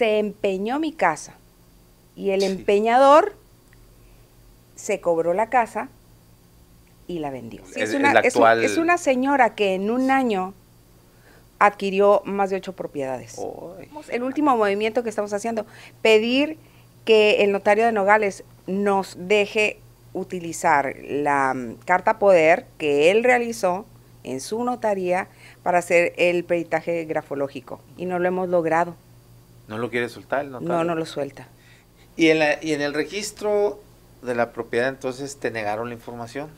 se empeñó mi casa y el empeñador se cobró la casa y la vendió. es, una, señora que en un año adquirió más de ocho propiedades. El último movimiento que estamos haciendo, pedir que el notario de Nogales nos deje utilizar la mm, carta poder que él realizó en su notaría para hacer el peritaje grafológico y no lo hemos logrado. No lo quiere soltar, ¿no? No, no lo suelta. ¿Y en, ¿Y en el registro de la propiedad entonces te negaron la información?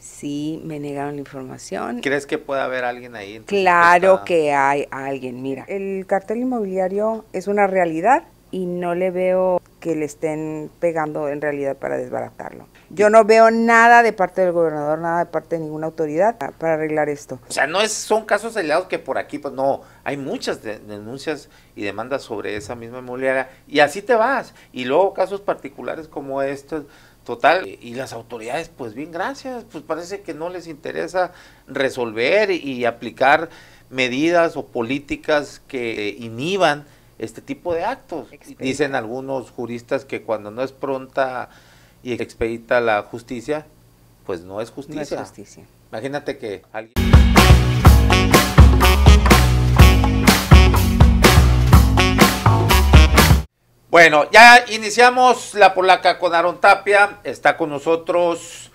Sí, me negaron la información. ¿Crees que puede haber alguien ahí? Claro que hay alguien, mira. El cartel inmobiliario es una realidad y no le veo que le estén pegando en realidad para desbaratarlo. Yo no veo nada de parte del gobernador, nada de parte de ninguna autoridad para arreglar esto. O sea, no es, son casos aislados que por aquí, pues no, hay muchas denuncias y demandas sobre esa misma inmobiliaria y así te vas. Y luego casos particulares como estos, total, y las autoridades, pues bien, gracias, pues parece que no les interesa resolver y aplicar medidas o políticas que inhiban este tipo de actos. Dicen algunos juristas que cuando no es pronta y expedita la justicia, pues no es justicia. justicia. Imagínate que alguien... Bueno, ya iniciamos la polaca con Aaron Tapia. Está con nosotros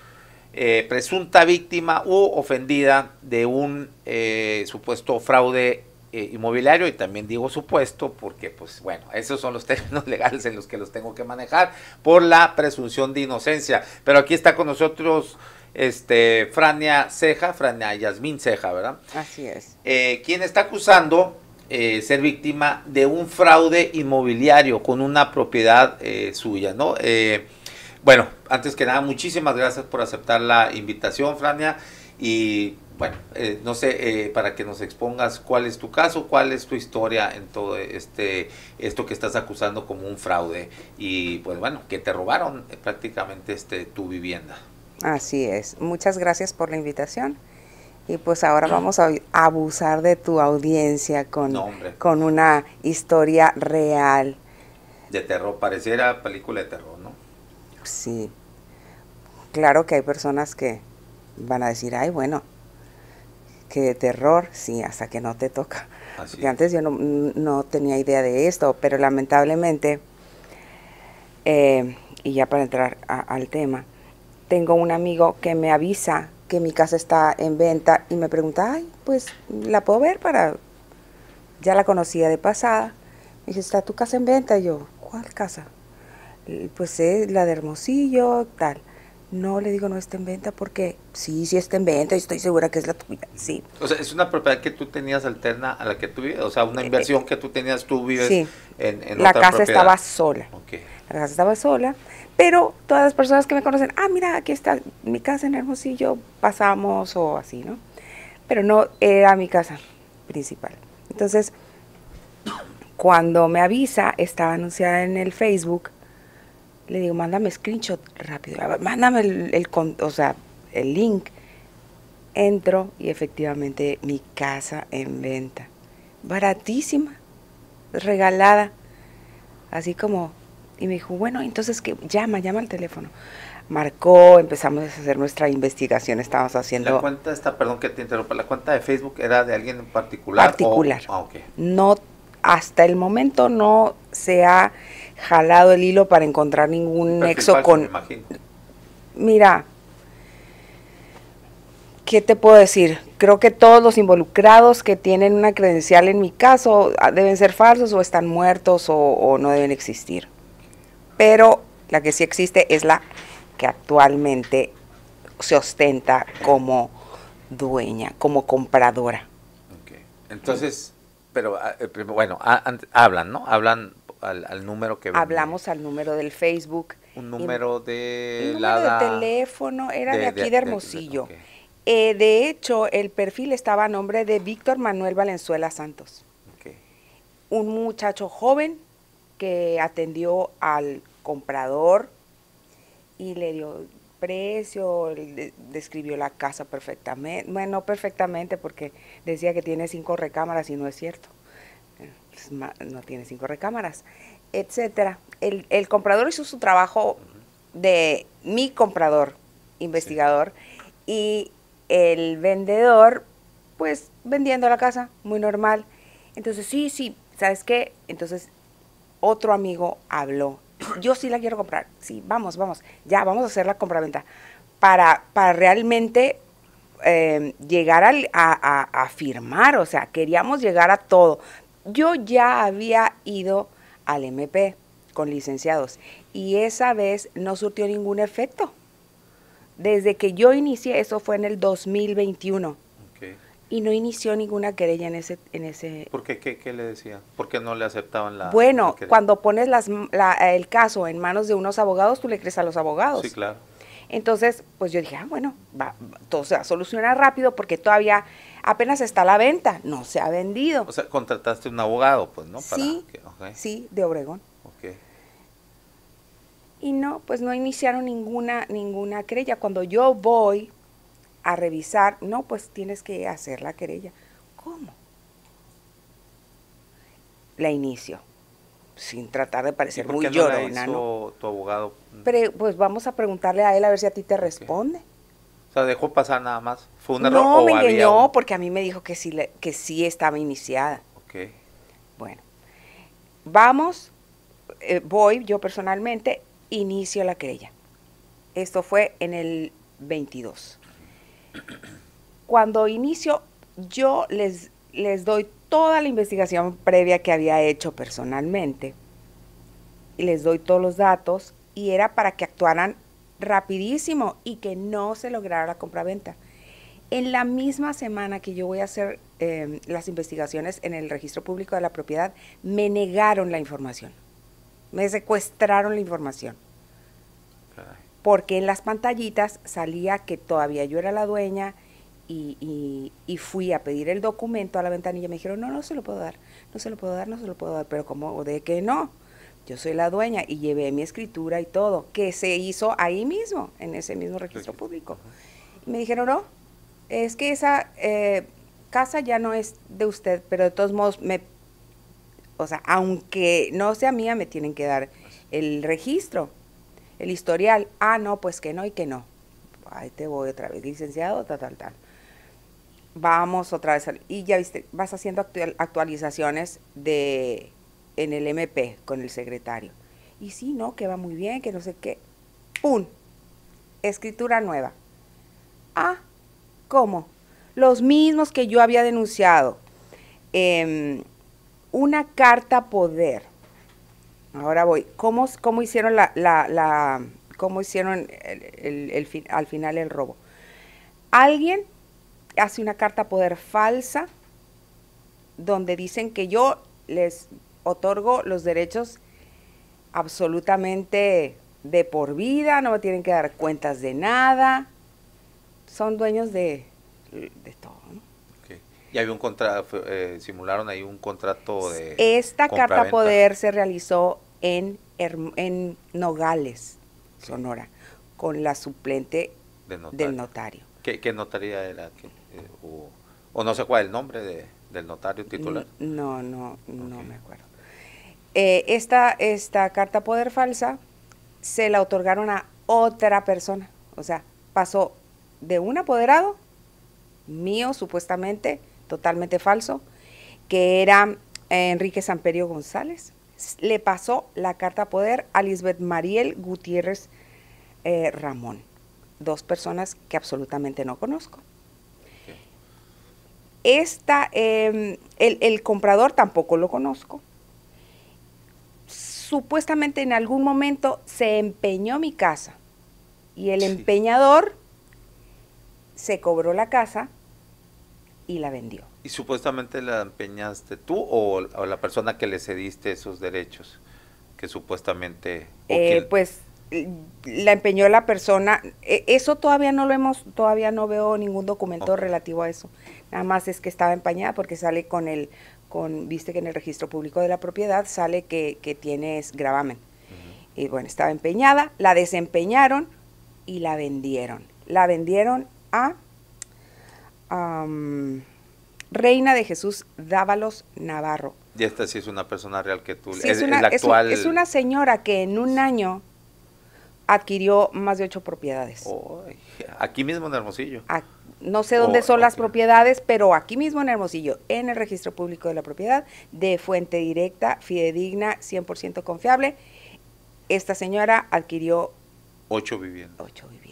eh, presunta víctima u ofendida de un eh, supuesto fraude eh, inmobiliario y también digo supuesto porque pues bueno, esos son los términos legales en los que los tengo que manejar por la presunción de inocencia. Pero aquí está con nosotros este Frania Ceja, Frania Yasmín Ceja, ¿verdad? Así es. Eh, quien está acusando eh, ser víctima de un fraude inmobiliario con una propiedad suya, ¿no? bueno, antes que nada, muchísimas gracias por aceptar la invitación, Frania. Y bueno, eh, no sé, eh, para que nos expongas cuál es tu caso, cuál es tu historia en todo este, esto que estás acusando como un fraude y pues bueno, que te robaron eh, prácticamente este, tu vivienda. Así es, muchas gracias por la invitación y pues ahora vamos a abusar de tu audiencia con, con una historia real. De terror, pareciera película de terror, ¿no? Sí, claro que hay personas que van a decir, ay bueno, Qué de terror, sí, hasta que no te toca. antes yo no, tenía idea de esto, pero lamentablemente, eh, y ya para entrar al tema, tengo un amigo que me avisa que mi casa está en venta y me pregunta, ay, pues la puedo ver para... Ya la conocía de pasada. Me dice, ¿está tu casa en venta? Y yo, ¿cuál casa? Pues es la de Hermosillo, tal. No, le digo, no está en venta porque sí, sí está en venta y estoy segura que es la tuya, sí. O sea, es una propiedad que tú tenías alterna a la que tú vives, o sea, una eh, eh, inversión que tú tenías, tú vives sí. en, la casa estaba sola. La casa estaba sola, pero todas las personas que me conocen, ah, mira, aquí está mi casa en Hermosillo, pasamos o así, ¿no? Pero no era mi casa principal. Entonces, cuando me avisa, estaba anunciada en el Facebook le digo, mándame screenshot rápido, mándame el, sea, el link. Entro y efectivamente mi casa en venta. Baratísima, regalada. Así como, y me dijo, bueno, entonces que llama, llama al teléfono marcó, empezamos a hacer nuestra investigación, estábamos haciendo... La cuenta está, perdón que te interrumpa, la cuenta de Facebook era de alguien en particular. Particular. Ah, no, hasta el momento no se ha jalado el hilo para encontrar ningún nexo con... Mira, ¿qué te puedo decir? Creo que todos los involucrados que tienen una credencial en mi caso ah, deben ser falsos o están muertos o, no deben existir. Pero la que sí existe es la que actualmente se ostenta como dueña, como compradora. Entonces, pero ah, eh, bueno, ah, hablan, ¿no? Hablan al, número que... Hablamos al número del Facebook. Un número de... número de teléfono, era de, aquí de, Hermosillo. Eh, de hecho, el perfil estaba a nombre de Víctor Manuel Valenzuela Santos. Un muchacho joven que atendió al comprador y le dio precio, describió la casa perfectamente, bueno, perfectamente porque decía que tiene cinco recámaras y no es cierto. Pues, no tiene cinco recámaras, etcétera. El, comprador hizo su trabajo de mi comprador, investigador, y el vendedor, pues vendiendo la casa, muy normal. Entonces, sí, sí, ¿sabes qué? Entonces, otro amigo habló. Yo sí la quiero comprar. Sí, vamos, vamos. Ya, vamos a hacer la compraventa. Para, para realmente eh, llegar a, a, firmar, o sea, queríamos llegar a todo, yo ya había ido al MP con licenciados y esa vez no surtió ningún efecto. Desde que yo inicié, eso fue en el 2021. Y no inició ninguna querella en ese... En ese ¿Por qué? ¿Qué, le decía? porque no le aceptaban la... Bueno, cuando pones las, el caso en manos de unos abogados, tú le crees a los abogados. Sí, claro. Entonces, pues yo dije, ah, bueno, va, todo se va a solucionar rápido porque todavía apenas está la venta, no se ha vendido. O sea, contrataste un abogado, pues, ¿no? sí, sí, de Obregón. Okay. Y no, pues no iniciaron ninguna, ninguna querella. Cuando yo voy a revisar, no, pues tienes que hacer la querella. ¿Cómo? La inicio, sin tratar de parecer muy no llorona. La tu abogado? Pero, pues vamos a preguntarle a él a ver si a ti te responde. O sea, dejó pasar nada más. ¿Fue un error? No, o porque a mí me dijo que sí, que sí estaba iniciada. Ok. Bueno, vamos, eh, voy yo personalmente, inicio la querella. Esto fue en el 22. Cuando inicio, yo les, les doy toda la investigación previa que había hecho personalmente. les doy todos los datos y era para que actuaran rapidísimo y que no se lograra la compraventa. En la misma semana que yo voy a hacer em, las investigaciones en el registro público de la propiedad, me negaron la información. Me secuestraron la información. Porque en las pantallitas salía que todavía yo era la dueña y, y, fui a pedir el documento a la ventanilla. Me dijeron, no, no se lo puedo dar, no se lo puedo dar, no se lo puedo dar. Pero como de que no. Yo soy la dueña y llevé mi escritura y todo, que se hizo ahí mismo, en ese mismo registro público. me dijeron, no, es que esa eh, casa ya no es de usted, pero de todos modos, me, o sea, aunque no sea mía, me tienen que dar el registro, el historial. Ah, no, pues que no y que no. Ahí te voy otra vez, licenciado, tal, tal, tal vamos otra vez. Y ya viste, vas haciendo actualizaciones de en el MP con el secretario. Y sí, no, que va muy bien, que no sé qué. ¡Pum! Escritura nueva. Ah, ¿cómo? Los mismos que yo había denunciado. Em, una carta poder. Ahora voy. ¿Cómo, cómo hicieron la, la, cómo hicieron al final el robo? Alguien hace una carta poder falsa donde dicen que yo les otorgo los derechos absolutamente de por vida, no me tienen que dar cuentas de nada, son dueños de, todo. Y había un contrato, eh, simularon ahí un contrato de... Esta carta poder se realizó en, en Nogales, Sonora, con la suplente del notario. ¿Qué, notaría era? Eh, o, no sé cuál el nombre de, del notario titular? No, no, no me acuerdo. Eh, esta, esta carta poder falsa se la otorgaron a otra persona. O sea, pasó de un apoderado mío, supuestamente, totalmente falso, que era eh, Enrique Samperio González. Le pasó la carta poder a Lisbeth Mariel Gutiérrez eh, Ramón. Dos personas que absolutamente no conozco. Esta, em, el comprador tampoco lo conozco supuestamente en algún momento se empeñó mi casa y el empeñador se cobró la casa y la vendió. ¿Y supuestamente la empeñaste tú o, la persona que le cediste esos derechos? Que supuestamente... Eh, pues la empeñó la persona. E, eso todavía no lo hemos, todavía no veo ningún documento relativo a eso. Nada más es que estaba empañada porque sale con el viste que en el registro público de la propiedad sale que, tienes gravamen. Y bueno, estaba empeñada, la desempeñaron y la vendieron. La vendieron a Reina de Jesús Dávalos Navarro. Y esta sí es una persona real que tú... es, es, una señora que en un año adquirió más de ocho propiedades. aquí mismo en Hermosillo. no sé dónde oh, son las propiedades, pero aquí mismo en Hermosillo, en el registro público de la propiedad, de fuente directa, fidedigna, 100% confiable, esta señora adquirió ocho viviendas. Ocho viviendas.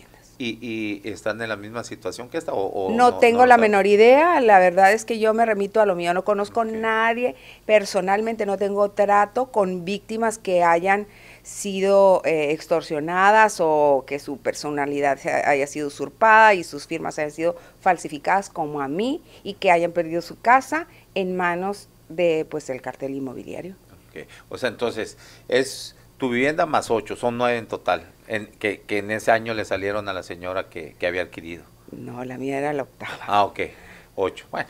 ¿Y, están en la misma situación que esta? no, tengo la menor idea, la verdad es que yo me remito a lo mío, no conozco a nadie, personalmente no tengo trato con víctimas que hayan sido eh, extorsionadas o que su personalidad haya sido usurpada y sus firmas hayan sido falsificadas como a mí y que hayan perdido su casa en manos de pues el cartel inmobiliario. Okay. O sea, entonces es tu vivienda más ocho, son nueve en total, en, que, en ese año le salieron a la señora que, había adquirido. No, la mía era la octava. Ah, ok, ocho. Bueno,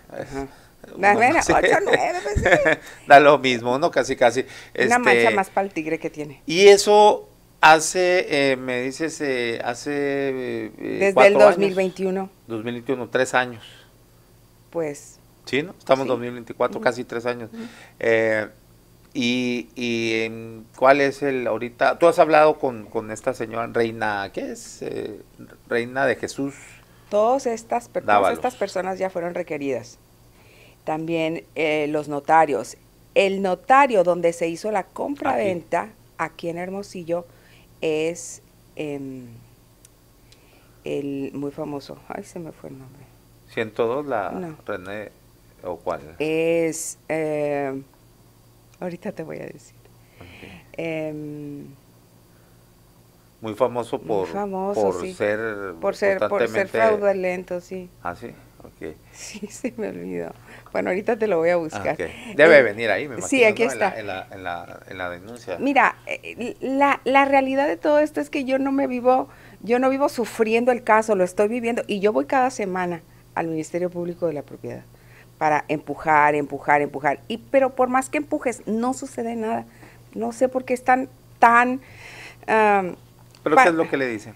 Pues, da lo mismo, no casi casi. Una este, mancha más para el tigre que tiene. Y eso hace, eh, me dices, eh, hace... Eh, Desde el 2021. 2021, tres años. Pues... Sí, ¿no? Estamos en 2024, casi tres años. y, y cuál es el ahorita? Tú has hablado con, con esta señora, reina, ¿qué es? reina de Jesús. Todas estas, todas estas personas ya fueron requeridas también eh, los notarios. El notario donde se hizo la compraventa aquí. aquí en Hermosillo es em, el muy famoso, ay se me fue el nombre. 102 la René o cuál? Es em, ahorita te voy a decir. Em, muy famoso por, por, ser por ser por ser fraudulento, sí. Ah, sí. Sí, se me olvidó. Bueno, ahorita te lo voy a buscar. Ah, Debe eh, venir ahí, me Sí, aquí está. En la, en, la, en, la, denuncia. Mira, eh, la, realidad de todo esto es que yo no me vivo, yo no vivo sufriendo el caso, lo estoy viviendo y yo voy cada semana al Ministerio Público de la Propiedad para empujar, empujar, empujar. Y pero por más que empujes, no sucede nada. No sé por qué están tan. ¿Pero qué es lo que le dicen?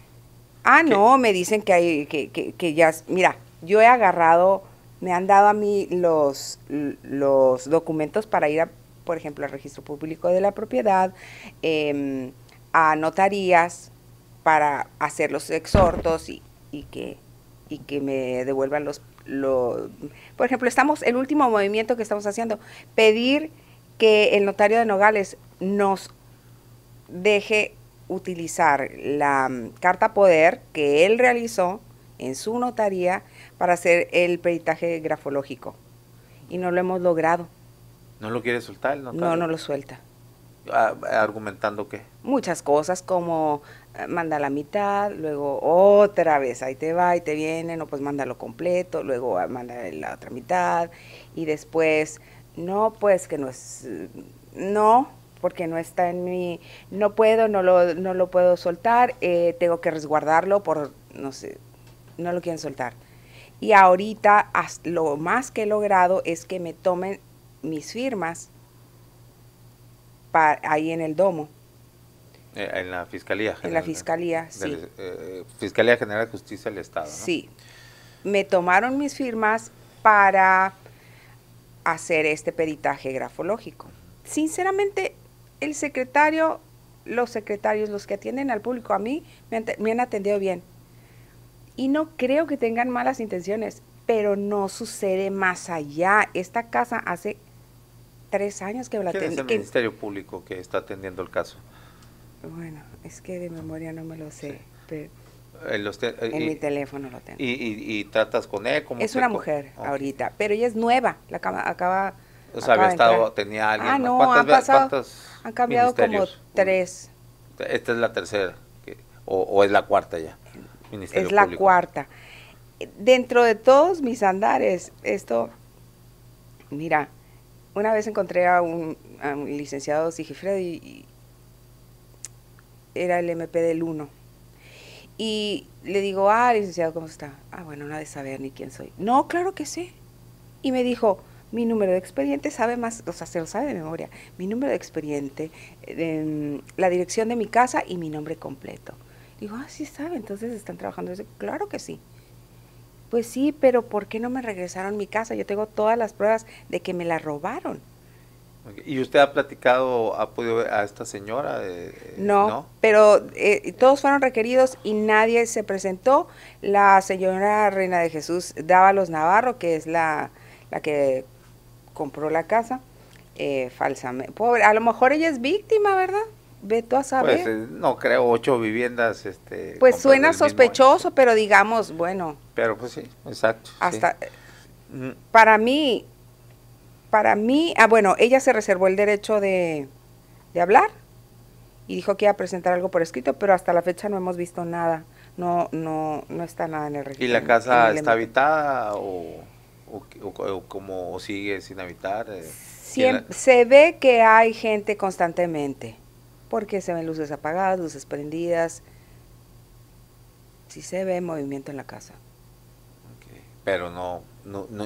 Ah, no, me dicen que hay, que, que, que ya, mira, yo he agarrado, me han dado a mí los, los documentos para ir, por ejemplo, al registro público de la propiedad, em, a notarías para hacer los exhortos y, y, que, y que me devuelvan los, los... Por ejemplo, estamos, el último movimiento que estamos haciendo, pedir que el notario de Nogales nos deje utilizar la mm, carta poder que él realizó en su notaría para hacer el peritaje grafológico. Y no lo hemos logrado. ¿No lo quiere soltar? No, no, lo suelta. Ah, ¿Argumentando qué? Muchas cosas como eh, manda la mitad, luego otra vez ahí te va y te viene, no, pues manda lo completo, luego ah, manda la otra mitad y después, no, pues que no es, no, porque no está en mi, no puedo, no lo, no lo puedo soltar, eh, tengo que resguardarlo por, no sé, no lo quieren soltar. Y ahorita lo más que he logrado es que me tomen mis firmas ahí en el domo. Eh, en la Fiscalía General. En la Fiscalía, sí. Eh, Fiscalía General de Justicia del Estado. Sí. Me tomaron mis firmas para hacer este peritaje grafológico. Sinceramente, el secretario, los secretarios, los que atienden al público, a mí me han atendido bien y no creo que tengan malas intenciones, pero no sucede más allá. Esta casa hace tres años que la ¿Quién es el Ministerio Público que está atendiendo el caso? Bueno, es que de memoria no me lo sé, pero... Eh, en, mi teléfono lo tengo. Y, y, tratas con él como... Es una mujer ahorita, pero ella es nueva, la acaba... o sea, había estado, tenía alguien. Ah, no, han pasado, han cambiado como tres. Esta es la tercera, o, es la cuarta ya es la cuarta. Dentro de todos mis andares, esto, mira, una vez encontré a un, licenciado Sigifred y, era el MP del 1. Y le digo, ah, licenciado, ¿cómo está? Ah, bueno, no de saber ni quién soy. No, claro que sí. Y me dijo, mi número de expediente sabe más, o sea, se lo sabe de memoria, mi número de expediente, la dirección de mi casa y mi nombre completo. Digo, ah, sí sabe, entonces están trabajando. claro que sí. Pues sí, pero ¿por qué no me regresaron mi casa? Yo tengo todas las pruebas de que me la robaron. ¿Y usted ha platicado, ha podido ver a esta señora? Eh, eh, no, pero eh, todos fueron requeridos y nadie se presentó. La señora Reina de Jesús Dávalos Navarro, que es la, la que compró la casa, falsamente. Pobre, a lo mejor ella es víctima, ¿verdad? Beto a pues, eh, no creo, ocho viviendas. Este, pues suena sospechoso, pero digamos, bueno. Pero pues sí, exacto. Hasta, eh, mm. para mí, para mí, ah, bueno, ella se reservó el derecho de, hablar y dijo que iba a presentar algo por escrito, pero hasta la fecha no hemos visto nada. No, no, no está nada en el registro. ¿Y la casa está habitada o, o, como sigue sin habitar? Eh, se ve que hay gente constantemente porque se ven luces apagadas, luces prendidas. Sí se ve movimiento en la casa. Pero no,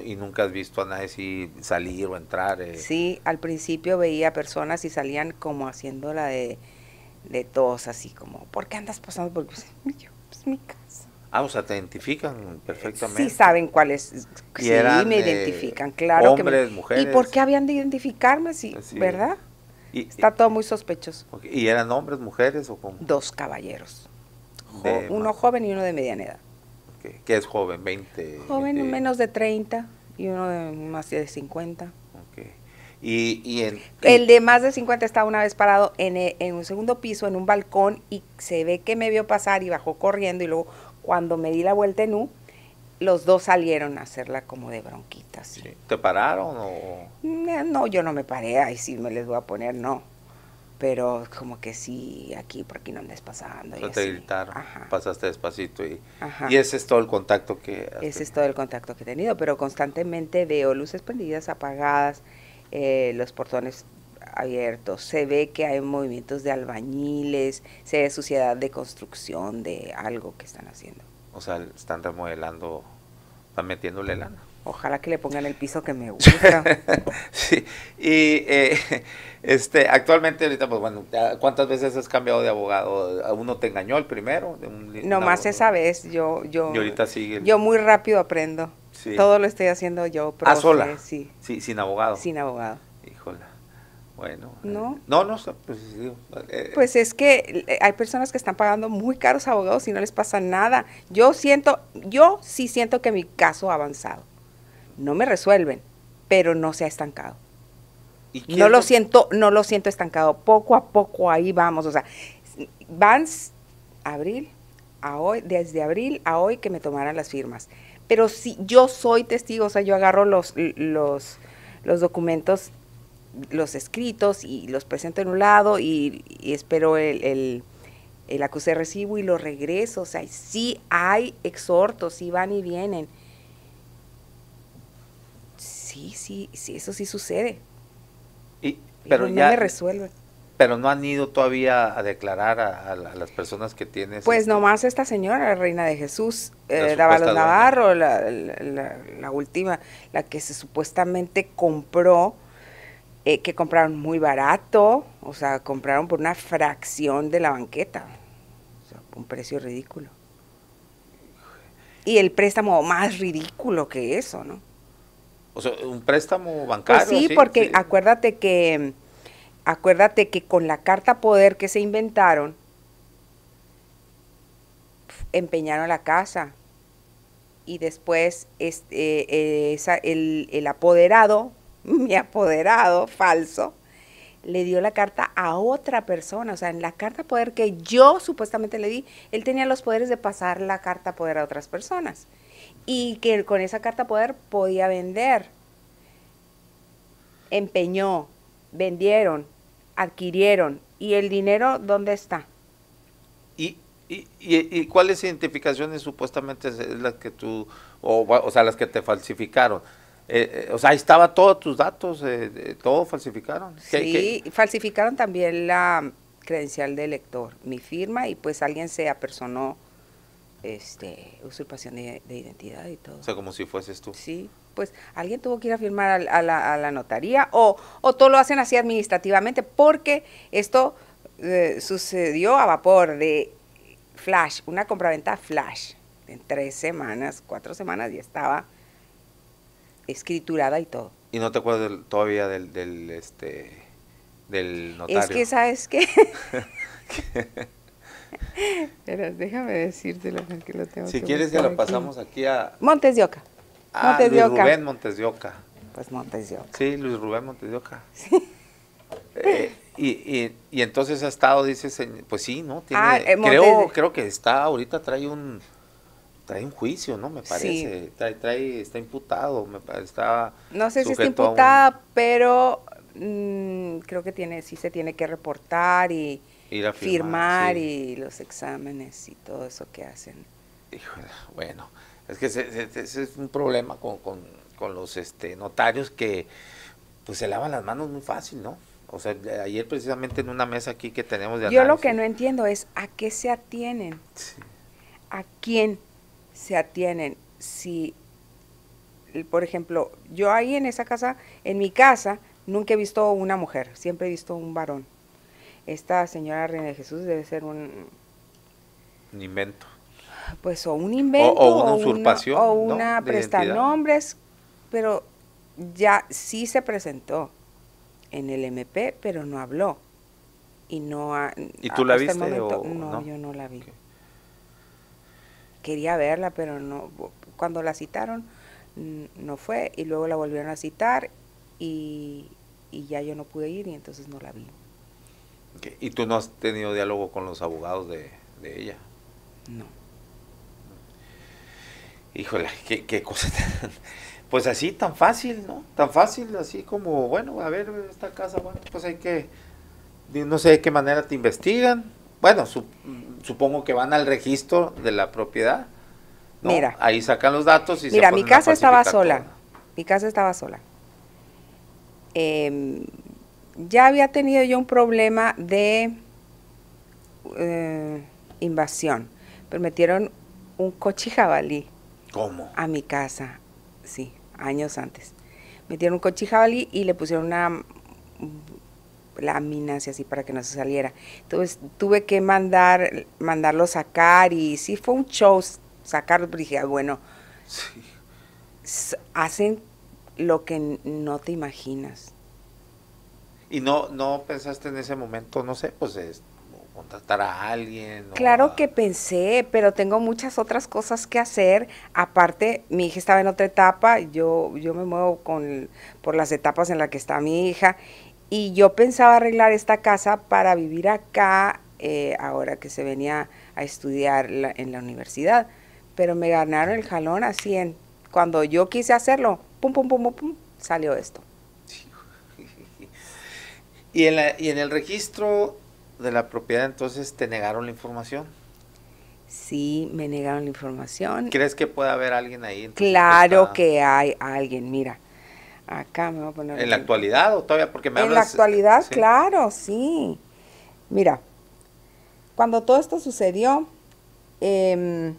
y nunca has visto a nadie salir o entrar. Eh. Sí, al principio veía personas y salían como haciendo la de, de todos, así como, ¿por qué andas pasando? por pues, pues, mi casa. Ah, o sea, te identifican perfectamente. Sí, saben cuáles. Sí, me eh, identifican, claro. Hombres, mujeres. ¿Y por qué habían de identificarme? Si, sí. ¿Verdad? Está todo muy sospechoso. ¿Y eran hombres, mujeres o cómo? Dos caballeros. uno joven y uno de mediana edad. ¿Qué es joven? ¿20? Joven menos de 30 y uno de más de 50. Y, y el, el, de más de 50 estaba una vez parado en, e, en un segundo piso, en un balcón, y se ve que me vio pasar y bajó corriendo. Y luego, cuando me di la vuelta en U, los dos salieron a hacerla como de bronquitas. ¿Te pararon o...? Eh, no, yo no me paré, ahí sí me les voy a poner, no. Pero como que sí, aquí, por aquí no andes pasando. te gritaron, pasaste despacito y, y ese es todo el contacto que... ese es todo el contacto que he tenido, pero constantemente veo luces prendidas, apagadas, eh, los portones abiertos, se ve que hay movimientos de albañiles, se ve suciedad de construcción de algo que están haciendo. O sea, están remodelando, están metiéndole lana. Ojalá que le pongan el piso que me gusta. sí, y eh, este, actualmente ahorita, pues bueno, ¿cuántas veces has cambiado de abogado? ¿Uno te engañó el primero? Nomás esa vez, yo, yo, y ahorita sigue yo muy rápido aprendo. Todo lo estoy haciendo yo. Profe, ah, sola? Sí. sí. sin abogado. Sin abogado. Bueno, eh, ¿no? no, no, pues, eh, eh. pues, es que hay personas que están pagando muy caros abogados y no les pasa nada. Yo siento, yo sí siento que mi caso ha avanzado. No me resuelven, pero no se ha estancado. ¿Y no lo siento, no lo siento estancado. Poco a poco ahí vamos, o sea, van abril a hoy, desde abril a hoy que me tomaran las firmas. Pero si yo soy testigo, o sea, yo agarro los los los documentos los escritos y los presento en un lado y, espero el, el, acuse recibo y los regreso. O sea, sí hay exhortos, sí van y vienen. Sí, sí, sí, eso sí sucede. Y, pero no me resuelve. Pero no han ido todavía a declarar a, las personas que tienen Pues este nomás esta señora, la reina de Jesús, eh, Navarro, la, la última, la que se supuestamente compró eh, que compraron muy barato, o sea, compraron por una fracción de la banqueta, o sea, un precio ridículo. Y el préstamo más ridículo que eso, ¿no? O sea, un préstamo pues bancario. sí, porque acuérdate que acuérdate que con la carta poder que se inventaron empeñaron la casa y después este, eh, el, el apoderado mi apoderado falso, le dio la carta a otra persona. O sea, en la carta poder que yo supuestamente le di, él tenía los poderes de pasar la carta poder a otras personas. Y que con esa carta poder podía vender. Empeñó, vendieron, adquirieron. ¿Y el dinero dónde está? ¿Y, y, y, cuáles identificaciones supuestamente es las que tú, o, o sea, las que te falsificaron? Eh, eh, o sea, ahí estaba todos tus datos, eh, todo falsificaron. sí, falsificaron también la credencial de lector, mi firma y pues alguien se apersonó este, usurpación de, identidad y todo. O sea, como si fueses tú. Sí, pues alguien tuvo que ir a firmar a, la, notaría o, todo lo hacen así administrativamente porque esto eh, sucedió a vapor de flash, una compraventa flash. En tres semanas, cuatro semanas y estaba escriturada y todo. ¿Y no te acuerdas todavía del, del, este, del notario? Es que, ¿sabes qué? Pero déjame decírtelo que lo tengo Si quieres que lo pasamos aquí a... Montes de Oca. Ah, Montes Luis Rubén Montes de Oca. Pues Montes de Oca. Sí, Luis Rubén Montes de Oca. Sí. Eh, y, y, y, entonces ha estado, dices, pues sí, ¿no? Ah, eh, creo, creo que está, ahorita trae un trae un juicio, ¿no? Me parece. Trae, está imputado, me está No sé si está imputada, pero mm, creo que tiene, sí se tiene que reportar y firmar, y los exámenes y todo eso que hacen. bueno, es que ese, es un problema con, con, los este, notarios que pues se lavan las manos muy fácil, ¿no? O sea, ayer precisamente en una mesa aquí que tenemos de Yo lo que no entiendo es a qué se atienen. ¿A quién? se atienen si, por ejemplo, yo ahí en esa casa, en mi casa, nunca he visto una mujer, siempre he visto un varón. Esta señora Reina de Jesús debe ser un... Un invento. Pues o un invento. O, una usurpación. O una, prestanombres, pero ya sí se presentó en el MP, pero no habló. Y no ¿Y tú la viste? no, no, yo no la vi quería verla, pero no, cuando la citaron no fue y luego la volvieron a citar y, ya yo no pude ir y entonces no la vi. ¿Y tú no has tenido diálogo con los abogados de, ella? No. Híjole, qué, qué cosa Pues así, tan fácil, ¿no? Tan fácil, así como, bueno, a ver, esta casa, bueno, pues hay que... No sé de qué manera te investigan, bueno, supongo que van al registro de la propiedad. Mira. Ahí sacan los datos y Mira, mi casa estaba sola. Mi em, casa estaba sola. ya había tenido yo un problema de eh, invasión, pero metieron un coche jabalí. ¿Cómo? A mi casa, sí, años antes. Metieron un coche jabalí y le pusieron una láminas y así para que no se saliera. Entonces tuve que mandar, mandarlo sacar y sí fue un show sacarlo, pero dije, ah, bueno, hacen lo que no te imaginas. Y no, no pensaste en ese momento, no sé, pues contratar a alguien. Claro que pensé, pero tengo muchas otras cosas que hacer. Aparte, mi hija estaba en otra etapa, yo, yo me muevo con, por las etapas en las que está mi hija y yo pensaba arreglar esta casa para vivir acá eh, ahora que se venía a estudiar en la universidad. Pero me ganaron el jalón así en, cuando yo quise hacerlo, pum, pum, pum, pum, salió esto. ¿Y en, la, ¿Y en el registro de la propiedad entonces te negaron la información? Sí, me negaron la información. ¿Crees que puede haber alguien ahí? Claro que hay alguien, mira. Acá me voy a poner. ¿En la actualidad o todavía? Porque me en la eh, actualidad, claro, sí. Mira, cuando todo esto sucedió, em,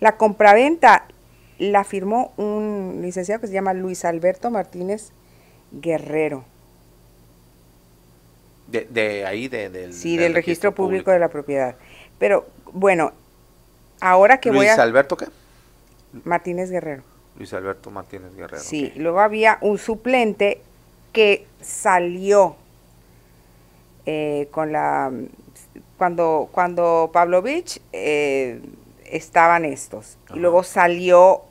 la compraventa la firmó un licenciado que se llama Luis Alberto Martínez Guerrero. De, de ahí, de, del. Sí, del, registro, público, de la propiedad. Pero bueno, ahora que voy a. ¿Luis Alberto qué? Martínez Guerrero. Luis Alberto Martínez Guerrero. Sí, luego había un suplente que salió eh, con la cuando cuando Vich eh, estaban estos y luego salió.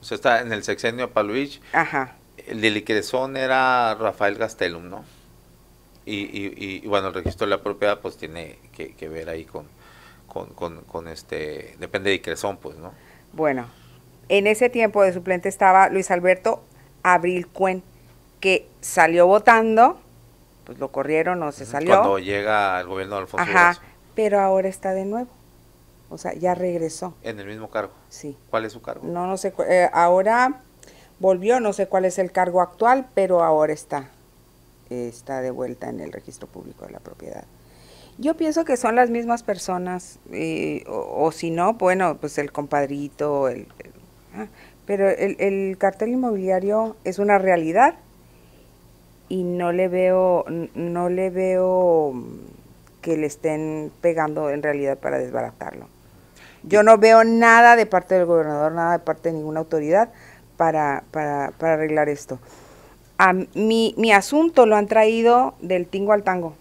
O sea, está en el sexenio Pablo Vich. Ajá. El de Icresón era Rafael Gastelum, ¿no? Y, bueno, el registro de la propiedad pues tiene que, ver ahí con, con este, depende de Icresón, pues, ¿no? Bueno, en ese tiempo de suplente estaba Luis Alberto Abril Cuen, que salió votando, pues lo corrieron o se salió. Cuando llega el gobierno de Alfonso Ajá, pero ahora está de nuevo. O sea, ya regresó. ¿En el mismo cargo? Sí. ¿Cuál es su cargo? No, no sé. Eh, ahora volvió, no sé cuál es el cargo actual, pero ahora está. está de vuelta en el registro público de la propiedad. Yo pienso que son las mismas personas, eh, o, si no, bueno, pues el compadrito, el pero el, cartel inmobiliario es una realidad y no le veo, no le veo mm, que le estén pegando en realidad para desbaratarlo. Yo no veo nada de parte del gobernador, nada de parte de ninguna autoridad para, para, para arreglar esto. mi, asunto lo han traído del tingo al tango,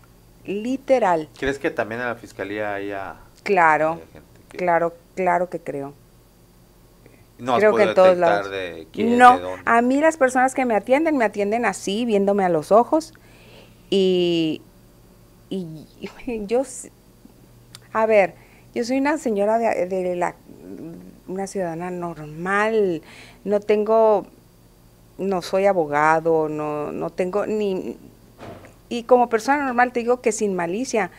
literal. ¿Crees que también a la fiscalía haya... Claro, gente claro, claro que creo. No Creo que todos no, a mí las personas que me atienden, me atienden así, viéndome a los ojos. Y, yo, a ver, yo soy una señora de, la, una ciudadana normal, no tengo, no soy abogado, no, no tengo ni, y como persona normal te digo que sin malicia,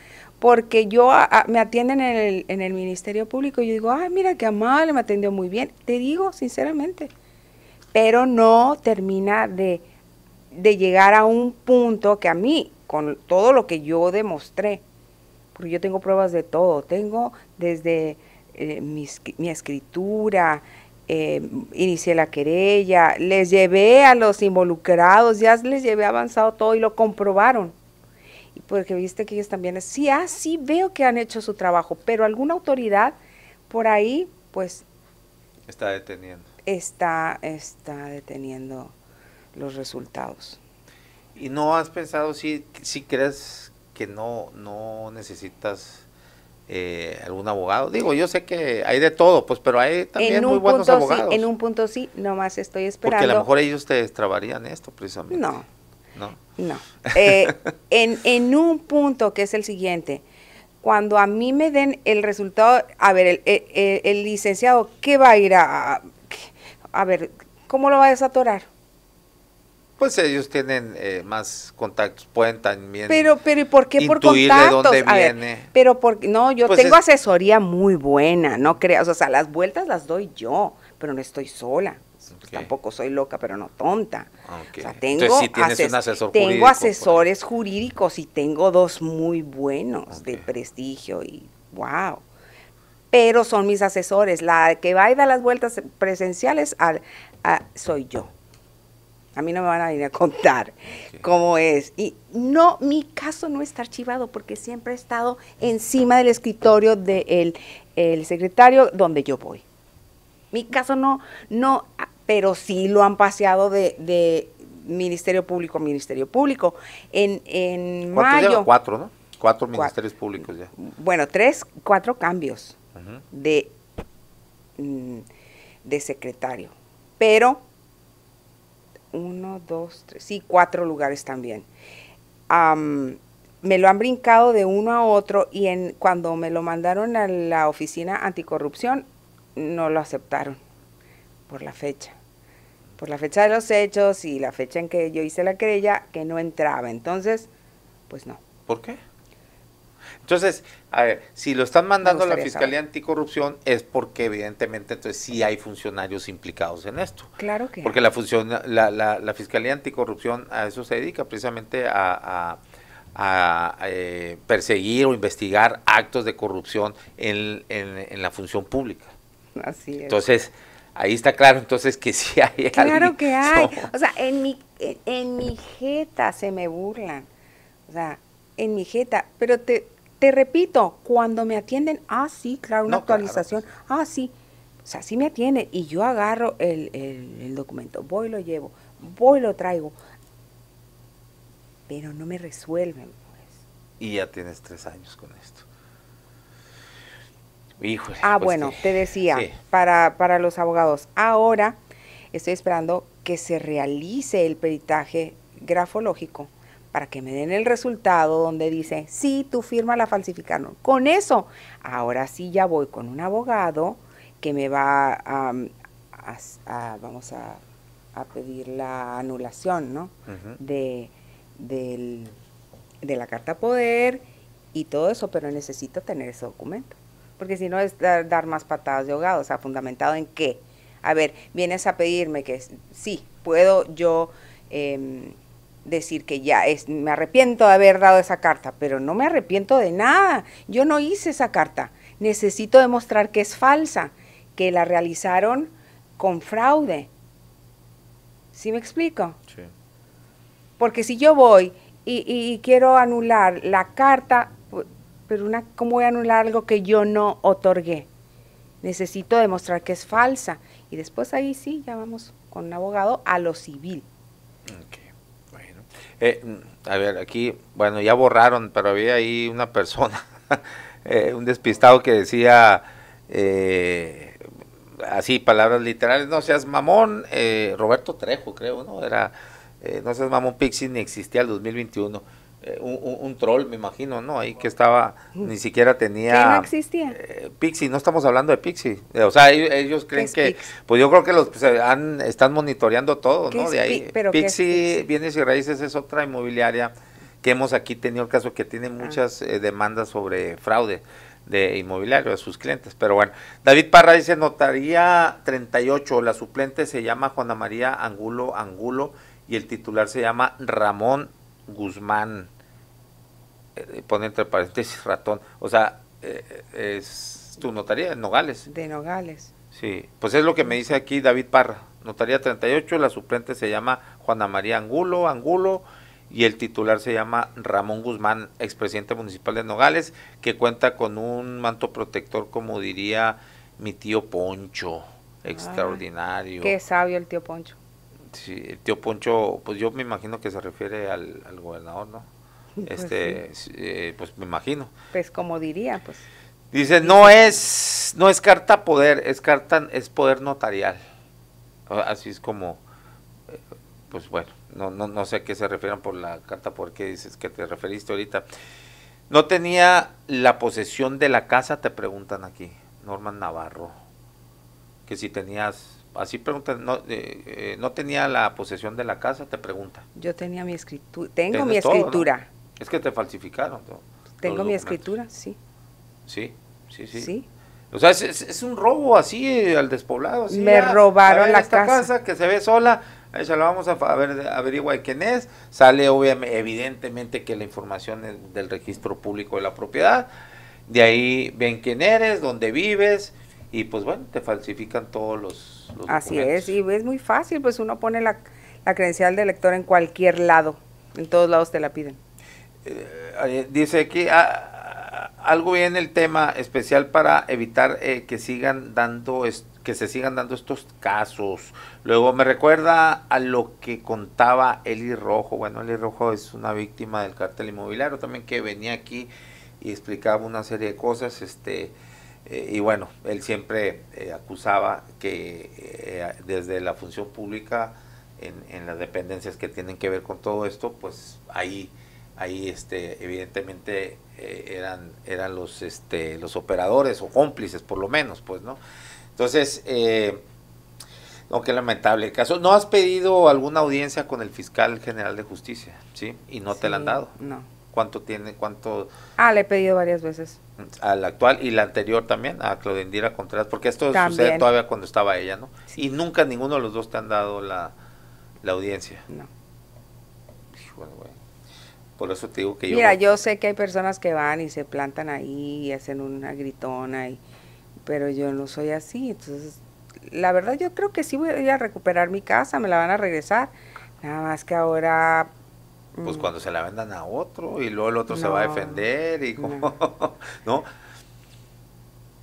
porque yo me atienden en el, Ministerio Público y yo digo, ay, mira qué amable, me atendió muy bien. Te digo sinceramente, pero no termina de, llegar a un punto que a mí, con todo lo que yo demostré, porque yo tengo pruebas de todo, tengo desde eh, mi, escritura, eh, inicié la querella, les llevé a los involucrados, ya les llevé avanzado todo y lo comprobaron porque viste que ellos también, sí, ah, sí veo que han hecho su trabajo, pero alguna autoridad por ahí, pues... Está deteniendo. Está, está deteniendo los resultados. ¿Y no has pensado si, si crees que no, no necesitas eh, algún abogado? Digo, yo sé que hay de todo, pues, pero hay también muy buenos abogados. en un punto sí, nomás estoy esperando. Porque a lo mejor ellos te destrabarían esto precisamente. No, no. No. Eh, en, un punto que es el siguiente, cuando a mí me den el resultado, a ver, el, licenciado, ¿qué va a ir a, a, ver, cómo lo va a desatorar? Pues ellos tienen eh, más contactos, pueden también. Pero, pero ¿y por qué por contactos? Dónde pero porque no, yo pues tengo asesoría muy buena, no creas, o sea, las vueltas las doy yo, pero no estoy sola. Tampoco soy loca, pero no tonta. tengo, tengo asesores jurídicos y tengo dos muy buenos de prestigio y wow. Pero son mis asesores. La que va y da las vueltas presenciales soy yo. A mí no me van a venir a contar cómo es. Y no, mi caso no está archivado porque siempre he estado encima del escritorio del el secretario donde yo voy. Mi caso no, no, pero sí lo han paseado de, Ministerio Público a Ministerio Público. En, en mayo... Cuatro, ¿no? Cuatro ministerios públicos ya. Bueno, tres, cuatro cambios de, mm, de secretario, pero uno, dos, tres, sí, cuatro lugares también. me lo han brincado de uno a otro y en, cuando me lo mandaron a la oficina anticorrupción, no lo aceptaron por la fecha. Por la fecha de los hechos y la fecha en que yo hice la querella, que no entraba. Entonces, pues no. ¿Por qué? Entonces, a ver, si lo están mandando a la Fiscalía Anticorrupción es porque evidentemente entonces sí hay funcionarios implicados en esto. Claro que. Porque la, función, la, la, la Fiscalía Anticorrupción a eso se dedica precisamente a, a, eh, perseguir o investigar actos de corrupción en, en, en la función pública. Así es. Entonces, ahí está claro entonces que sí hay claro que hay o sea en mi en, mi jeta se me burlan o sea en mi jeta pero te te repito cuando me atienden ah sí claro una actualización ah sí o sea sí me atienden y yo agarro el, el, el documento voy lo llevo voy lo traigo pero no me resuelven pues. y ya tienes tres años con esto ah, pues bueno, te decía, para, para los abogados, ahora estoy esperando que se realice el peritaje grafológico para que me den el resultado donde dice, sí, tu firma la falsificaron. Con eso, ahora sí ya voy con un abogado que me va a, vamos a, pedir la anulación, ¿no? de, del, de la carta poder y todo eso, pero necesito tener ese documento porque si no es dar, más patadas de ahogado, o sea, fundamentado en qué. A ver, vienes a pedirme que sí, puedo yo em, decir que ya es, me arrepiento de haber dado esa carta, pero no me arrepiento de nada, yo no hice esa carta, necesito demostrar que es falsa, que la realizaron con fraude. ¿Sí me explico? Sí. Porque si yo voy y quiero anular la carta pero una, ¿cómo voy a anular algo que yo no otorgué? Necesito demostrar que es falsa. Y después ahí sí, ya vamos con un abogado a lo civil. bueno. Eh, mm, a ver, aquí, bueno, ya borraron, pero había ahí una persona, eh, un despistado que decía... Eh, así palabras literales, no seas mamón, Roberto Trejo creo, ¿no? Era, no seas mamón Pixie ni existía el 2021. Eh, un, troll, me imagino, ¿no? Ahí que estaba, ni siquiera tenía... no existía? Eh, no estamos hablando de Pixi. Eh, o sea, ellos, creen que... Pues yo creo que los pues, han, están monitoreando todo, ¿no? de ahí. Pero Pixi? Bienes y Raíces es otra inmobiliaria que hemos aquí tenido el caso que tiene ah. muchas demandas sobre fraude de inmobiliario de sus clientes. Pero bueno, David Parra dice, notaría 38, la suplente se llama Juana María Angulo Angulo y el titular se llama Ramón Guzmán. Eh, pone entre paréntesis ratón, o sea, eh, eh, es tu notaría de Nogales. De Nogales. Sí, pues es lo que me dice aquí David Parra, notaría 38, la suplente se llama Juana María Angulo, Angulo, y el titular se llama Ramón Guzmán, expresidente municipal de Nogales, que cuenta con un manto protector, como diría mi tío Poncho, extraordinario. Qué sabio el tío Poncho. Sí, el tío Poncho, pues yo me imagino que se refiere al gobernador, ¿no? Pues este, eh, pues, me imagino. Pues como diría, pues. Dice, no es, no es carta poder, es carta, es poder notarial. Así es como, eh, pues bueno, no, no, no sé a qué se refieren por la carta poder que dices que te referiste ahorita. No tenía la posesión de la casa, te preguntan aquí, Norman Navarro. Que si tenías, así preguntan, no, eh, no tenía la posesión de la casa, te pregunta. Yo tenía mi escritura, tengo mi escritura. Es que te falsificaron. Tengo mi escritura, sí. Sí, sí, sí. O sea, es, un robo así eh, al despoblado. Me robaron la casa. que se ve sola. se la vamos a ver, averiguar quién es. Sale obviamente, evidentemente que la información es del registro público de la propiedad. De ahí ven quién eres, dónde vives y pues bueno, te falsifican todos los... documentos. así es, y es muy fácil, pues uno pone la, credencial de lector en cualquier lado, en todos lados te la piden. Eh, eh, dice aquí ah, algo bien el tema especial para evitar eh, que sigan dando que se sigan dando estos casos. Luego me recuerda a lo que contaba Eli Rojo. Bueno, Eli Rojo es una víctima del cártel inmobiliario también que venía aquí y explicaba una serie de cosas. Este, y bueno, él siempre acusaba que desde la función pública, en, las dependencias que tienen que ver con todo esto, pues ahí ahí este evidentemente eh, eran eran los este los operadores o cómplices por lo menos pues no entonces eh, no qué lamentable el caso no has pedido alguna audiencia con el fiscal general de justicia sí y no te la han dado no cuánto tiene cuánto ah le he pedido varias veces al actual y la anterior también a Claudendira Contreras porque esto sucede todavía cuando estaba ella no y nunca ninguno de los dos te han dado la audiencia no por eso te digo que yo... Mira, yo sé que hay personas que van y se plantan ahí y hacen una gritona, y, pero yo no soy así. Entonces, la verdad yo creo que sí voy a recuperar mi casa, me la van a regresar. Nada más que ahora... Pues mm, cuando se la vendan a otro y luego el otro se va a defender y como... ¿No?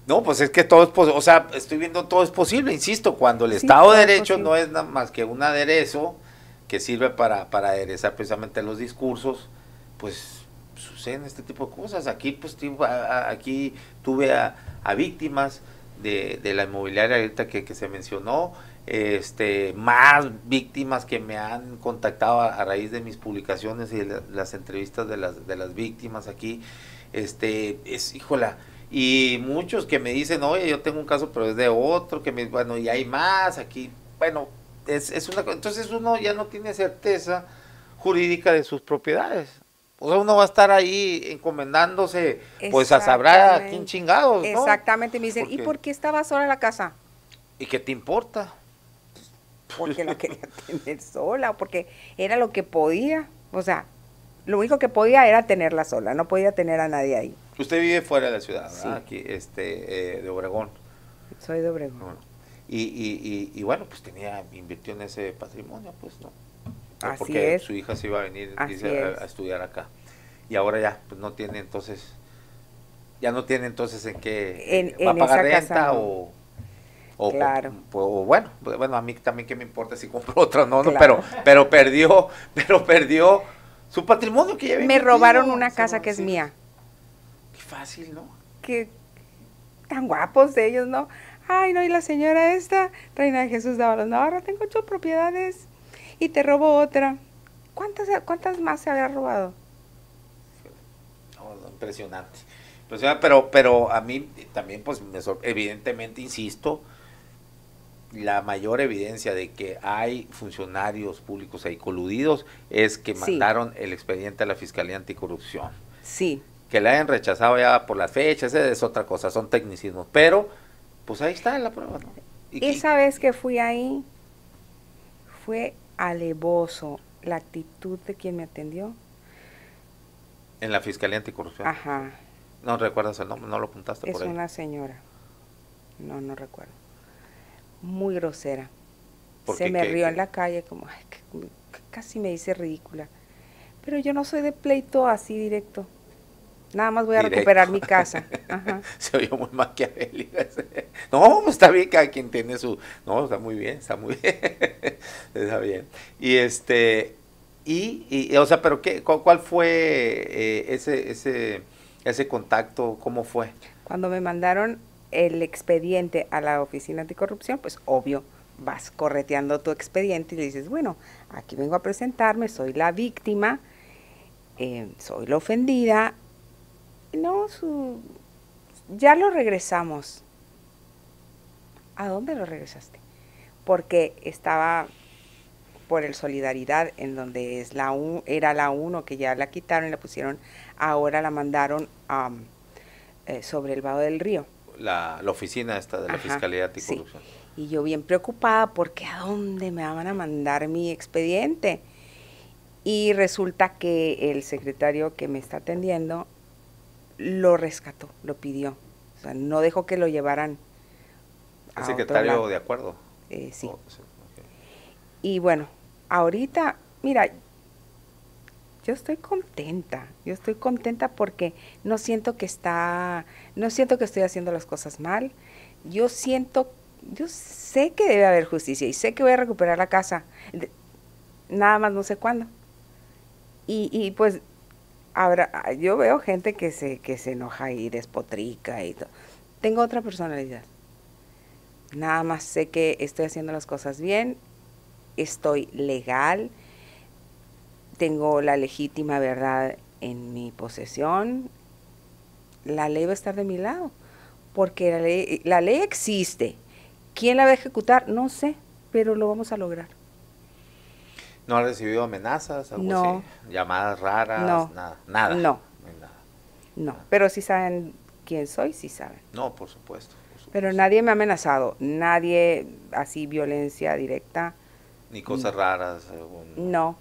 ¿no? pues es que todo es posible, o sea, estoy viendo todo es posible, insisto, cuando el Estado de Derecho no es nada más que un aderezo que sirve para, para aderezar precisamente los discursos, pues suceden este tipo de cosas. Aquí, pues, tipo, aquí tuve a, víctimas de, la inmobiliaria ahorita que, se mencionó, este, más víctimas que me han contactado a, raíz de mis publicaciones y las entrevistas de las, de las víctimas aquí. Este, es, híjola, y muchos que me dicen, oye, yo tengo un caso, pero es de otro, que me, bueno, y hay más aquí. Bueno, es, es una, entonces uno ya no tiene certeza jurídica de sus propiedades. O sea, uno va a estar ahí encomendándose, pues a sabrá a quién chingados. ¿no? Exactamente, me dicen, ¿y por qué estaba sola la casa? ¿Y qué te importa? Porque la quería tener sola, porque era lo que podía. O sea, lo único que podía era tenerla sola, no podía tener a nadie ahí. Usted vive fuera de la ciudad, Aquí, este, eh, de Obregón. Soy de Obregón. y, y bueno, pues tenía, invirtió en ese patrimonio, pues, ¿no? Pues Así porque su hija se iba a venir a, estudiar acá. Y ahora ya pues, no tiene entonces, ya no tiene entonces en qué en, va a pagar renta casa, o, o, o, bueno, pues, bueno, a mí también que me importa si compro otra, no, no, pero, pero perdió, pero perdió su patrimonio que Me robaron una casa que es mía. Qué fácil, ¿no? Qué tan guapos de ellos, ¿no? Ay, no, y la señora esta, Reina de Jesús de no, ahora tengo ocho propiedades y te robó otra. ¿Cuántas, cuántas más se había robado? impresionante impresionante. Pero, pero a mí también, pues, evidentemente, insisto, la mayor evidencia de que hay funcionarios públicos ahí coludidos es que mandaron el expediente a la Fiscalía Anticorrupción. Sí. Que la hayan rechazado ya por las fechas, eh, es otra cosa, son tecnicismos. Pero, pues ahí está la prueba, ¿Y Esa vez que fui ahí, fue alevoso la actitud de quien me atendió. En la Fiscalía Anticorrupción. Ajá. No recuerdas el nombre, no lo apuntaste es por Es una señora. No, no recuerdo. Muy grosera. Se me rió en la calle como, casi me dice ridícula. Pero yo no soy de pleito así directo. Nada más voy a recuperar mi casa. Se oyó muy maquiavélico. No, pues, está bien, cada quien tiene su. No, está muy bien, está muy bien. está bien. Y este. Y, o sea, pero qué, ¿cuál fue eh, ese, ese, ese contacto? ¿Cómo fue? Cuando me mandaron el expediente a la oficina anticorrupción, pues obvio, vas correteando tu expediente y le dices, bueno, aquí vengo a presentarme, soy la víctima, eh, soy la ofendida, no, ya lo regresamos. ¿A dónde lo regresaste? Porque estaba por el Solidaridad, en donde es la era la 1, que ya la quitaron y la pusieron, ahora la mandaron eh, sobre el vado del río. La, oficina esta de la Fiscalía Anticorrupción. Y yo bien preocupada porque a dónde me van a mandar mi expediente. Y resulta que el secretario que me está atendiendo lo rescató, lo pidió. O sea, no dejó que lo llevaran. ¿El secretario de acuerdo? Eh, sí. Oh, y bueno, ahorita, mira, yo estoy contenta, yo estoy contenta porque no siento que está, no siento que estoy haciendo las cosas mal, yo siento, yo sé que debe haber justicia y sé que voy a recuperar la casa, nada más no sé cuándo. Y, y pues Ahora, yo veo gente que se, que se enoja y despotrica y todo. Tengo otra personalidad. Nada más sé que estoy haciendo las cosas bien, estoy legal, tengo la legítima verdad en mi posesión, la ley va a estar de mi lado, porque la ley, la ley existe. ¿Quién la va a ejecutar? No sé, pero lo vamos a lograr. ¿No ha recibido amenazas? no. ¿Llamadas raras? No. Nada. Nada. No. No. Pero si saben quién soy, sí saben. No, por supuesto, Pero nadie me ha amenazado. Nadie así violencia directa. Ni cosas raras. No.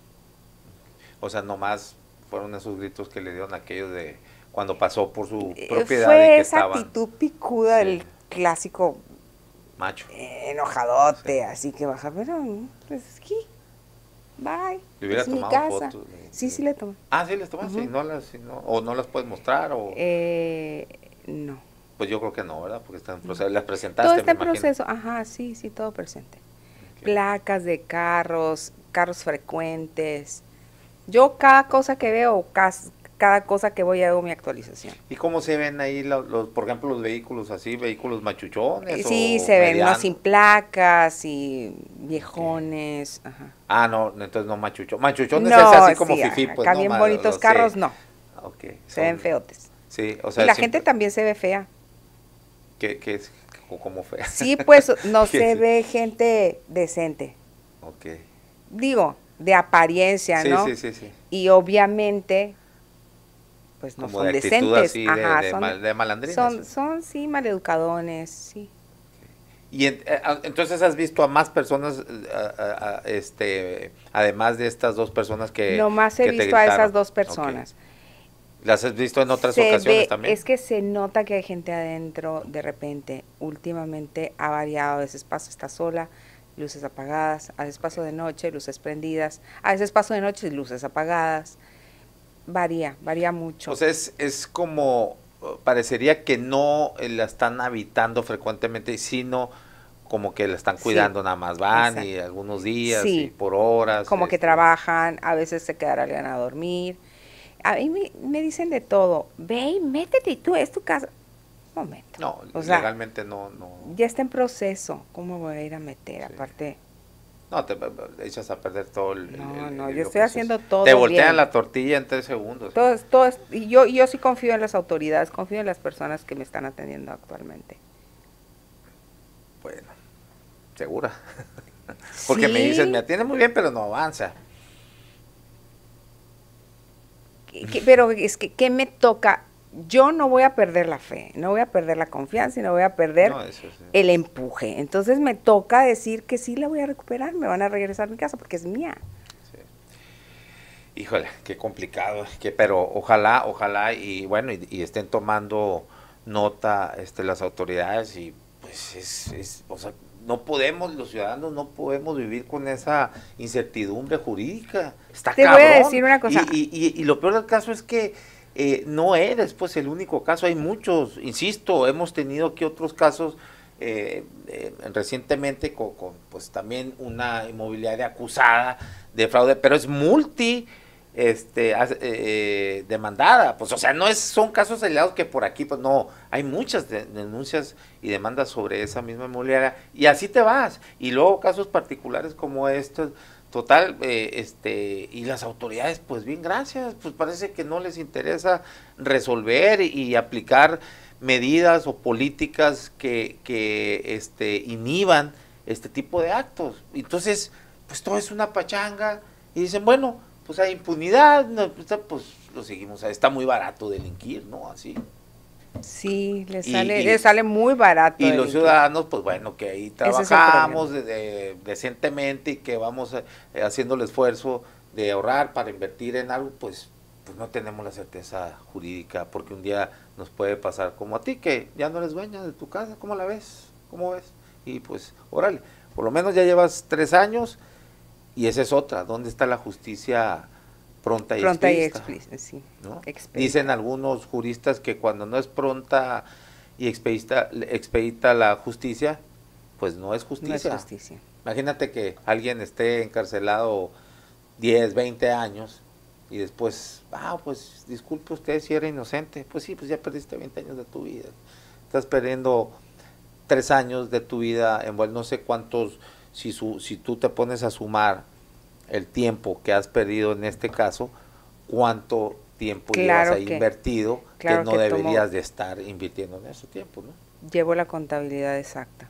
O sea, nomás fueron esos gritos que le dieron aquellos de cuando pasó por su eh, propiedad. Fue y que esa actitud picuda del clásico macho. enojadote, así que baja, pero pues, ¿qué, bye. tomado Sí, sí le toman. Ah, sí les toman. sí, no las, no, o no las puedes mostrar o. Eh, no. Pues yo creo que no, ¿verdad? Porque están en proceso, las presentaste. Todo está en proceso, ajá, sí, sí, todo presente. Placas de carros, carros frecuentes. Yo cada cosa que veo, cas cada cosa que voy hago mi actualización. ¿Y cómo se ven ahí, los, por ejemplo, los vehículos así, vehículos machuchones? Eh, sí, se ven ¿no? sin placas y viejones. Ajá. Ah, no, entonces no machuchones. Machuchones no, es así como fifí, pues. bonitos carros, no. se ven feotes. Sí, o sea. Y la gente también se ve fea. ¿Qué, es? ¿Cómo fea? Sí, pues no se ve gente decente. Ok. Digo, de apariencia, ¿no? Sí, sí, sí. Y obviamente pues no son decentes. son, de Son, sí, maleducadones, sí. Y eh, ah, entonces has visto a más personas, eh, este, además de estas dos personas que. No más he visto a esas dos personas. ¿Las has visto en otras ocasiones también? Es que se nota que hay gente adentro de repente. Últimamente ha variado, ese espacio está sola, luces apagadas, a veces paso de noche, luces prendidas, a veces paso de noche, luces apagadas varía, varía mucho. O sea, es, como, uh, parecería que no la están habitando frecuentemente, sino como que la están cuidando nada más, van y algunos días y por horas. Como que este. trabajan, a veces se quedan a dormir. A mí me, dicen de todo, ve y métete, tú es tu casa. momento. No, o legalmente no, no. Ya está en proceso, ¿cómo voy a ir a meter? Aparte, no, te, echas a perder todo el... No, no, yo estoy haciendo todo Te voltean la tortilla en tres segundos. Todo, y yo, yo sí confío en las autoridades, confío en las personas que me están atendiendo actualmente. Bueno, segura. Porque me dicen, me atiende muy bien, pero no avanza. pero es que, ¿qué me toca yo no voy a perder la fe, no voy a perder la confianza y no voy a perder el empuje. Entonces me toca decir que sí la voy a recuperar, me van a regresar a mi casa porque es mía. Híjole, qué complicado, que, pero ojalá, ojalá y bueno, y, estén tomando nota este, las autoridades y pues es, es, o sea, no podemos, los ciudadanos no podemos vivir con esa incertidumbre jurídica. Está Te cabrón. voy decir una cosa. y, y lo peor del caso es que eh, no eres pues el único caso, hay muchos, insisto, hemos tenido aquí otros casos eh, eh, recientemente con, pues también una inmobiliaria acusada de fraude, pero es multi este demandada, pues o sea, no es son casos aislados que por aquí pues no, hay muchas denuncias y demandas sobre esa misma inmobiliaria y así te vas y luego casos particulares como estos Total, eh, este, y las autoridades, pues bien, gracias, pues parece que no les interesa resolver y aplicar medidas o políticas que, que este, inhiban este tipo de actos. Entonces, pues todo es una pachanga y dicen, bueno, pues hay impunidad, pues, pues lo seguimos, está muy barato delinquir, ¿no? Así. Sí, le sale, le sale muy barato. Y los ciudadanos, pues bueno, que ahí trabajamos decentemente y que vamos eh, haciendo el esfuerzo de ahorrar para invertir en algo, pues, pues no tenemos la certeza jurídica, porque un día nos puede pasar como a ti, que ya no eres dueña de tu casa, ¿cómo la ves? ¿Cómo ves? Y pues, órale, por lo menos ya llevas tres años y esa es otra, ¿dónde está la justicia? pronta y Dicen algunos juristas que cuando no es pronta y expedita, la justicia, pues no es justicia. Imagínate que alguien esté encarcelado 10, 20 años y después, ah, pues disculpe usted si era inocente. Pues sí, pues ya perdiste 20 años de tu vida. Estás perdiendo tres años de tu vida en bueno, no sé cuántos, si, si tú te pones a sumar el tiempo que has perdido en este caso, cuánto tiempo llevas ahí invertido, que no deberías de estar invirtiendo en ese tiempo, Llevo la contabilidad exacta.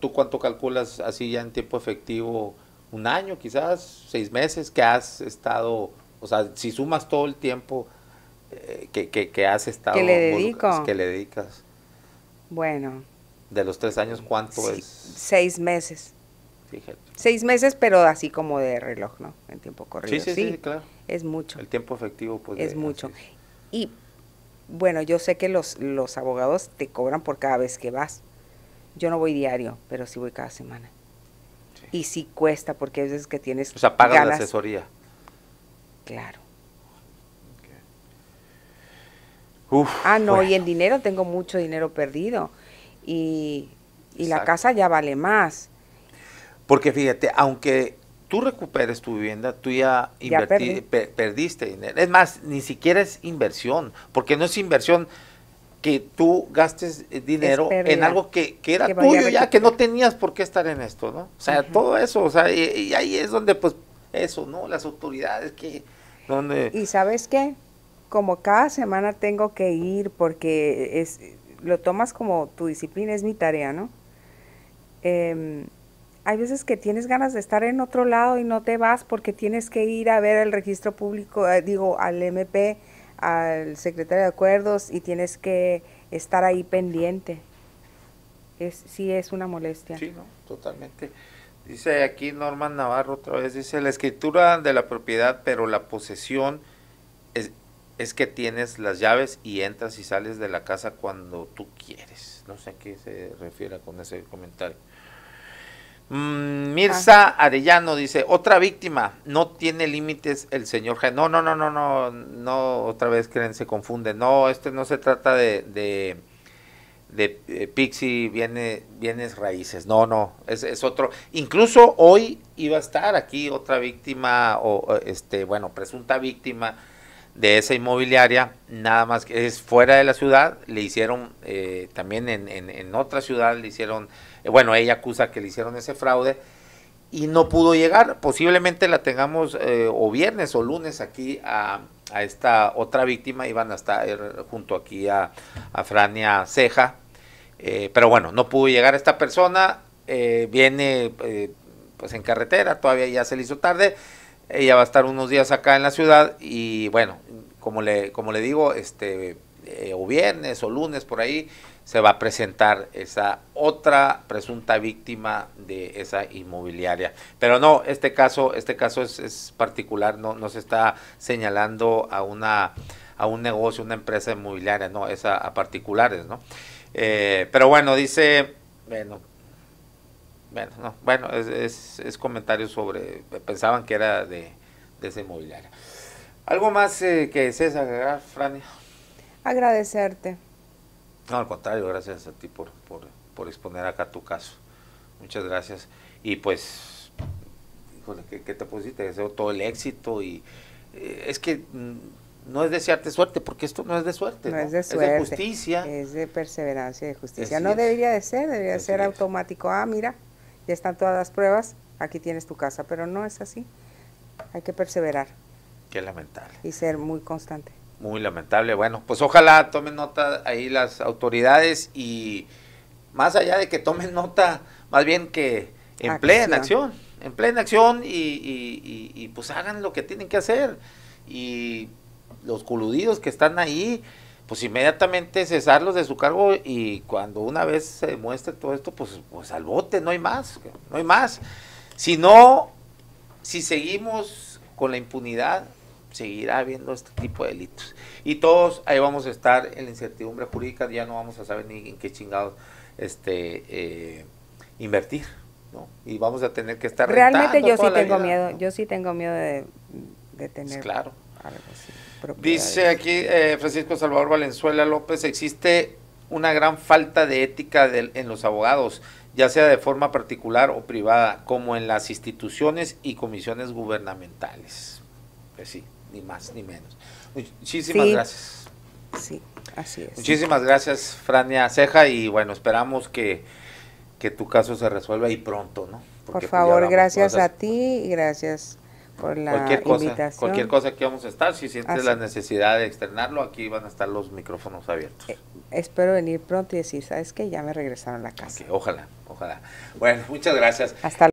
¿Tú cuánto calculas así ya en tiempo efectivo? ¿Un año quizás? ¿Seis meses que has estado? O sea, si sumas todo el tiempo eh, que, has estado... Que le Que le dedicas. Bueno. De los tres años, ¿cuánto es? Seis meses. Seis meses, pero así como de reloj, ¿no? En tiempo corrido. Sí, sí, claro. Es mucho. El tiempo efectivo, pues. Es mucho. Y bueno, yo sé que los, los abogados te cobran por cada vez que vas. Yo no voy diario, pero sí voy cada semana. Y sí cuesta, porque a veces que tienes. O sea, pagas la asesoría. Claro. ah, no, y en dinero tengo mucho dinero perdido. Y, y la casa ya vale más porque fíjate, aunque tú recuperes tu vivienda, tú ya, perdiste dinero. Es más, ni siquiera es inversión, porque no es inversión que tú gastes eh, dinero en algo que, era tuyo ya, que no tenías por qué estar en esto, ¿no? O sea, todo eso, o sea, y, ahí es donde pues eso, ¿no? Las autoridades que... Donde... Y sabes qué, como cada semana tengo que ir porque es, lo tomas como tu disciplina, es mi tarea, ¿no? Eh, hay veces que tienes ganas de estar en otro lado y no te vas porque tienes que ir a ver el registro público, eh, digo, al MP, al secretario de acuerdos y tienes que estar ahí pendiente. Es, sí es una molestia. Sí, totalmente. Dice aquí Norman Navarro otra vez, dice la escritura de la propiedad, pero la posesión es, es que tienes las llaves y entras y sales de la casa cuando tú quieres. No sé a qué se refiere con ese comentario. Mm, Mirza ah. Arellano dice, otra víctima, no tiene límites el señor G." No, no, no, no, no, no, otra vez creen, se confunde No, este no se trata de, de, eh, viene, bienes raíces. No, no, es, es, otro. Incluso hoy iba a estar aquí otra víctima, o este, bueno, presunta víctima de esa inmobiliaria, nada más que es fuera de la ciudad, le hicieron, eh, también en otra ciudad le hicieron eh, bueno, ella acusa que le hicieron ese fraude y no pudo llegar. Posiblemente la tengamos eh, o viernes o lunes aquí a, esta otra víctima. Iban a estar junto aquí a, Frania Ceja. Eh, pero bueno, no pudo llegar esta persona. viene pues en carretera, todavía ya se le hizo tarde. Ella va a estar unos días acá en la ciudad y bueno, como le, como le digo, este, o viernes o lunes por ahí se va a presentar esa otra presunta víctima de esa inmobiliaria. Pero no, este caso, este caso es, particular, no, se está señalando a una a un negocio, una empresa inmobiliaria, no, es a, particulares, ¿no? Eh, pero bueno, dice, bueno, bueno, no, bueno, es, es, comentario sobre, pensaban que era de, esa inmobiliaria. ¿Algo más eh, que desees agregar, Frania? Agradecerte no, al contrario, gracias a ti por, exponer acá tu caso. Muchas gracias. Y pues, híjole, ¿qué, te pusiste deseo todo el éxito y eh, es que mm, no es desearte suerte, porque esto no es de suerte. No, es de suerte. Es de justicia. Es de perseverancia y de justicia. no debería de ser, debería ser automático. Ah, mira, ya están todas las pruebas, aquí tienes tu casa, pero no es así. Hay que perseverar. Qué lamentable. Y ser muy constante. Muy lamentable. Bueno, pues ojalá tomen nota ahí las autoridades y más allá de que tomen nota, más bien que empleen acción, empleen acción y, pues hagan lo que tienen que hacer. Y los coludidos que están ahí, pues inmediatamente cesarlos de su cargo y cuando una vez se demuestre todo esto, pues, pues al bote, no hay más, no hay más. Si no, si seguimos con la impunidad, seguirá habiendo este tipo de delitos. Y todos ahí vamos a estar en la incertidumbre jurídica, ya no vamos a saber ni en qué chingados este, eh, invertir. Y vamos a tener que estar... Realmente yo sí tengo miedo, yo sí tengo miedo de, tener... Pues claro. Algo Dice aquí eh, Francisco Salvador Valenzuela López, existe una gran falta de ética en los abogados, ya sea de forma particular o privada, como en las instituciones y comisiones gubernamentales. Pues sí, ni más ni menos. Muchísimas gracias. Sí, así es. Muchísimas gracias, Frania Ceja, y bueno, esperamos que, que tu caso se resuelva y pronto, ¿no? por pues, favor, gracias a ti y gracias por la cualquier invitación. Cualquier cosa que vamos a estar, si sientes la necesidad de externarlo, aquí van a estar los micrófonos abiertos. Eh, espero venir pronto y decir, ¿sabes que Ya me regresaron a la casa. ojalá, ojalá. Bueno, muchas gracias. Hasta